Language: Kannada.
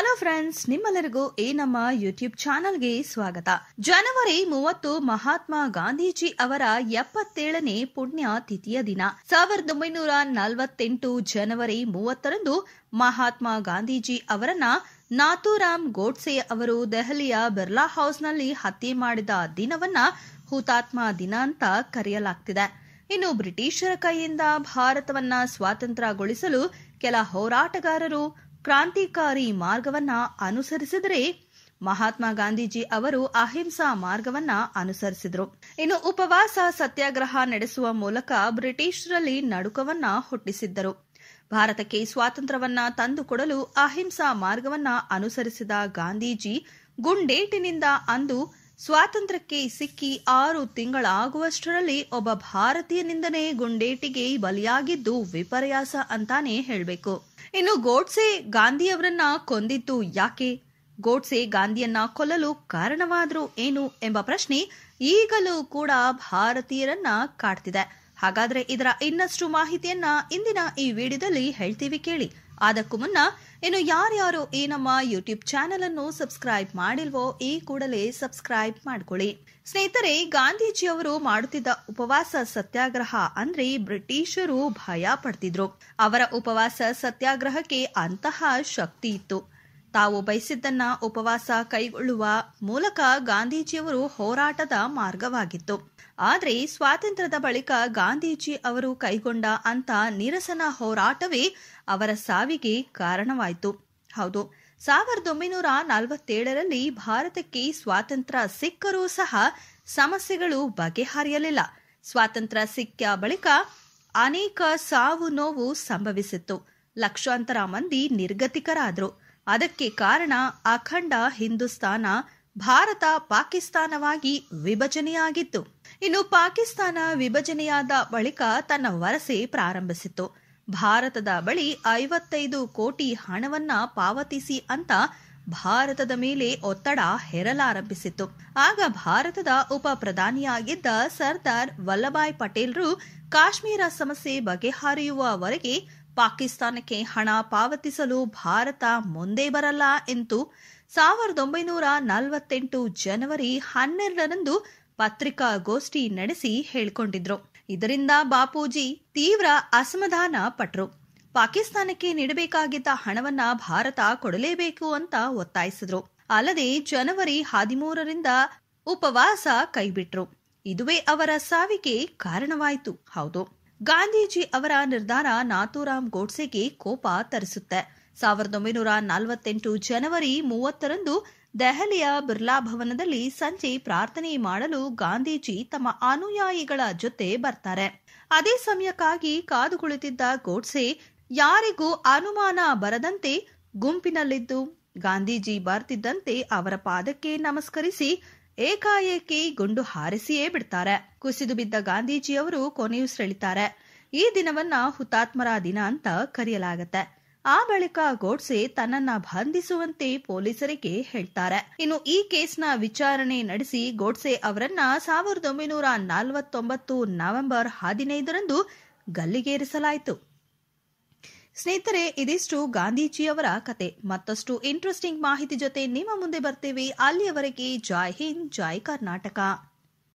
ಹಲೋ ಫ್ರೆಂಡ್ಸ್ ನಿಮ್ಮೆಲ್ಲರಿಗೂ ಈ ನಮ್ಮ ಯೂಟ್ಯೂಬ್ ಚಾನೆಲ್ಗೆ ಸ್ವಾಗತ ಜನವರಿ ಮೂವತ್ತು ಮಹಾತ್ಮ ಗಾಂಧೀಜಿ ಅವರ ಎಪ್ಪತ್ತೇಳನೇ ಪುಣ್ಯ ತಿಥಿಯ ದಿನ ಸಾವಿರದ ಒಂಬೈನೂರ ನಲವತ್ತೆಂಟು ಜನವರಿ ಮೂವತ್ತರಂದು ಮಹಾತ್ಮ ಗಾಂಧೀಜಿ ಅವರನ್ನ ನಾಥೂರಾಮ್ ಗೋಡ್ಸೆ ಅವರು ದೆಹಲಿಯ ಬಿರ್ಲಾ ಹೌಸ್ನಲ್ಲಿ ಹತ್ಯೆ ಮಾಡಿದ ದಿನವನ್ನ ಹುತಾತ್ಮ ದಿನ ಅಂತ ಕರೆಯಲಾಗ್ತಿದೆ ಇನ್ನು ಬ್ರಿಟಿಷರ ಕೈಯಿಂದ ಭಾರತವನ್ನ ಸ್ವಾತಂತ್ರ್ಯಗೊಳಿಸಲು ಕೆಲ ಹೋರಾಟಗಾರರು ಕ್ರಾಂತಿಕಾರಿ ಮಾರ್ಗವನ್ನ ಅನುಸರಿಸಿದರೆ ಮಹಾತ್ಮ ಗಾಂಧೀಜಿ ಅವರು ಅಹಿಂಸಾ ಮಾರ್ಗವನ್ನ ಅನುಸರಿಸಿದರು ಇನ್ನು ಉಪವಾಸ ಸತ್ಯಾಗ್ರಹ ನಡೆಸುವ ಮೂಲಕ ಬ್ರಿಟಿಷರಲ್ಲಿ ನಡುಕವನ್ನ ಹುಟ್ಟಿಸಿದ್ದರು ಭಾರತಕ್ಕೆ ಸ್ವಾತಂತ್ರ್ಯವನ್ನ ತಂದುಕೊಡಲು ಅಹಿಂಸಾ ಮಾರ್ಗವನ್ನ ಅನುಸರಿಸಿದ ಗಾಂಧೀಜಿ ಗುಂಡೇಟಿನಿಂದ ಅಂದು ಸ್ವಾತಂತ್ರ್ಯಕ್ಕೆ ಸಿಕ್ಕಿ ಆರು ತಿಂಗಳಾಗುವಷ್ಟರಲ್ಲಿ ಒಬ್ಬ ಭಾರತೀಯನಿಂದನೇ ಗುಂಡೇಟಿಗೆ ಬಲಿಯಾಗಿದ್ದು ವಿಪರ್ಯಾಸ ಅಂತಾನೆ ಹೇಳಬೇಕು ಇನ್ನು ಗೋಡ್ಸೆ ಗಾಂಧಿಯವರನ್ನ ಕೊಂದಿದ್ದು ಯಾಕೆ ಗೋಡ್ಸೆ ಗಾಂಧಿಯನ್ನ ಕೊಲ್ಲಲು ಕಾರಣವಾದರೂ ಏನು ಎಂಬ ಪ್ರಶ್ನೆ ಈಗಲೂ ಕೂಡ ಭಾರತೀಯರನ್ನ ಕಾಡ್ತಿದೆ ಹಾಗಾದ್ರೆ ಇದರ ಇನ್ನಷ್ಟು ಮಾಹಿತಿಯನ್ನ ಇಂದಿನ ಈ ವಿಡಿಯೋದಲ್ಲಿ ಹೇಳ್ತೀವಿ ಕೇಳಿ ಅದಕ್ಕೂ ಮುನ್ನ ಇನ್ನು ಯಾರ್ಯಾರು ಈ ನಮ್ಮ ಯೂಟ್ಯೂಬ್ ಚಾನೆಲ್ ಅನ್ನು ಸಬ್ಸ್ಕ್ರೈಬ್ ಮಾಡಿಲ್ವೋ ಈ ಕೂಡಲೇ ಸಬ್ಸ್ಕ್ರೈಬ್ ಮಾಡ್ಕೊಳ್ಳಿ ಸ್ನೇಹಿತರೆ ಗಾಂಧೀಜಿಯವರು ಮಾಡುತ್ತಿದ್ದ ಉಪವಾಸ ಸತ್ಯಾಗ್ರಹ ಅಂದ್ರೆ ಬ್ರಿಟಿಷರು ಭಯ ಪಡ್ತಿದ್ರು ಅವರ ಉಪವಾಸ ಸತ್ಯಾಗ್ರಹಕ್ಕೆ ಅಂತಹ ಶಕ್ತಿ ಇತ್ತು ತಾವು ಬಯಸಿದ್ದನ್ನ ಉಪವಾಸ ಕೈಗೊಳ್ಳುವ ಮೂಲಕ ಗಾಂಧೀಜಿಯವರು ಹೋರಾಟದ ಮಾರ್ಗವಾಗಿತ್ತು ಆದರೆ ಸ್ವಾತಂತ್ರ್ಯದ ಬಳಿಕ ಗಾಂಧೀಜಿ ಅವರು ಕೈಗೊಂಡ ಅಂತ ನಿರಸನ ಹೋರಾಟವೇ ಅವರ ಸಾವಿಗೆ ಕಾರಣವಾಯಿತು ಹೌದು ಸಾವಿರದ ಒಂಬೈನೂರ ನಲವತ್ತೇಳರಲ್ಲಿ ಭಾರತಕ್ಕೆ ಸ್ವಾತಂತ್ರ್ಯ ಸಿಕ್ಕರೂ ಸಹ ಸಮಸ್ಯೆಗಳು ಬಗೆಹರಿಯಲಿಲ್ಲ ಸ್ವಾತಂತ್ರ್ಯ ಸಿಕ್ಕ ಬಳಿಕ ಅನೇಕ ಸಾವು ನೋವು ಸಂಭವಿಸಿತ್ತು ಲಕ್ಷಾಂತರ ಮಂದಿ ನಿರ್ಗತಿಕರಾದರು ಅದಕ್ಕೆ ಕಾರಣ ಅಖಂಡ ಹಿಂದೂಸ್ತಾನ ಭಾರತ ಪಾಕಿಸ್ತಾನವಾಗಿ ವಿಭಜನೆಯಾಗಿತ್ತು ಇನ್ನು ಪಾಕಿಸ್ತಾನ ವಿಭಜನೆಯಾದ ಬಳಿಕ ತನ್ನ ವರಸೆ ಪ್ರಾರಂಭಿಸಿತು ಭಾರತದ ಬಳಿ ಐವತ್ತೈದು ಕೋಟಿ ಹಣವನ್ನ ಪಾವತಿಸಿ ಅಂತ ಭಾರತದ ಮೇಲೆ ಒತ್ತಡ ಹೇರಲಾರಂಭಿಸಿತು ಆಗ ಭಾರತದ ಉಪ ಪ್ರಧಾನಿಯಾಗಿದ್ದ ಸರ್ದಾರ್ ವಲ್ಲಭಾಯ್ ಪಟೇಲ್ರು ಕಾಶ್ಮೀರ ಸಮಸ್ಯೆ ಬಗೆಹರಿಯುವವರೆಗೆ ಪಾಕಿಸ್ತಾನಕ್ಕೆ ಹಣ ಪಾವತಿಸಲು ಭಾರತ ಮುಂದೆ ಬರಲ್ಲ ಎಂದು ಸಾವಿರದ ಒಂಬೈನೂರ ನಲವತ್ತೆಂಟು ಜನವರಿ ಹನ್ನೆರಡರಂದು ಪತ್ರಿಕಾಗೋಷ್ಠಿ ನಡೆಸಿ ಹೇಳಿಕೊಂಡಿದ್ರು ಇದರಿಂದ ಬಾಪೂಜಿ ತೀವ್ರ ಅಸಮಾಧಾನ ಪಟ್ರು ಪಾಕಿಸ್ತಾನಕ್ಕೆ ನೀಡಬೇಕಾಗಿದ್ದ ಹಣವನ್ನ ಭಾರತ ಕೊಡಲೇಬೇಕು ಅಂತ ಒತ್ತಾಯಿಸಿದ್ರು ಅಲ್ಲದೆ ಜನವರಿ ಹದಿಮೂರರಿಂದ ಉಪವಾಸ ಕೈಬಿಟ್ರು ಇದುವೇ ಅವರ ಸಾವಿಗೆ ಕಾರಣವಾಯಿತು ಹೌದು ಗಾಂಧೀಜಿ ಅವರ ನಿರ್ಧಾರ ನಾಥೂರಾಮ್ ಗೋಡ್ಸೆಗೆ ಕೋಪ ತರಿಸುತ್ತೆ ಸಾವಿರದ ಒಂಬೈನೂರ ನಲವತ್ತೆಂಟು ಜನವರಿ ಮೂವತ್ತರಂದು ದೆಹಲಿಯ ಬಿರ್ಲಾ ಭವನದಲ್ಲಿ ಸಂಜೆ ಪ್ರಾರ್ಥನೆ ಮಾಡಲು ಗಾಂಧೀಜಿ ತಮ್ಮ ಅನುಯಾಯಿಗಳ ಜೊತೆ ಬರ್ತಾರೆ ಅದೇ ಸಮಯಕ್ಕಾಗಿ ಕಾದು ಕುಳಿತಿದ್ದ ಗೋಡ್ಸೆ ಯಾರಿಗೂ ಅನುಮಾನ ಬರದಂತೆ ಗುಂಪಿನಲ್ಲಿದ್ದು ಗಾಂಧೀಜಿ ಬರ್ತಿದ್ದಂತೆ ಅವರ ಪಾದಕ್ಕೆ ನಮಸ್ಕರಿಸಿ ಏಕಾಏಕಿ ಗುಂಡು ಹಾರಿಸಿಯೇ ಬಿಡ್ತಾರೆ ಕುಸಿದು ಬಿದ್ದ ಗಾಂಧೀಜಿಯವರು ಕೊನೆಯುಸಿರೆಳಿತಾರೆ ಈ ದಿನವನ್ನ ಹುತಾತ್ಮರ ದಿನ ಅಂತ ಕರೆಯಲಾಗತ್ತೆ ಆ ಬಳಿಕ ಗೋಡ್ಸೆ ತನ್ನನ್ನ ಬಂಧಿಸುವಂತೆ ಪೊಲೀಸರಿಗೆ ಹೇಳ್ತಾರೆ ಇನ್ನು ಈ ಕೇಸ್ನ ವಿಚಾರಣೆ ನಡೆಸಿ ಗೋಡ್ಸೆ ಅವರನ್ನ ಸಾವಿರದ ಒಂಬೈನೂರ ನಲವತ್ತೊಂಬತ್ತು ನವೆಂಬರ್ ಹದಿನೈದರಂದು ಗಲ್ಲಿಗೇರಿಸಲಾಯಿತು ಸ್ನೇಹಿತರೆ ಇದಿಷ್ಟು ಗಾಂಧೀಜಿಯವರ ಕತೆ ಮತ್ತಷ್ಟು ಇಂಟ್ರೆಸ್ಟಿಂಗ್ ಮಾಹಿತಿ ಜೊತೆ ನಿಮ್ಮ ಮುಂದೆ ಬರ್ತೇವೆ ಅಲ್ಲಿಯವರೆಗೆ ಜಾಯ್ ಹಿಂದ್ ಜಾಯ್ ಕರ್ನಾಟಕ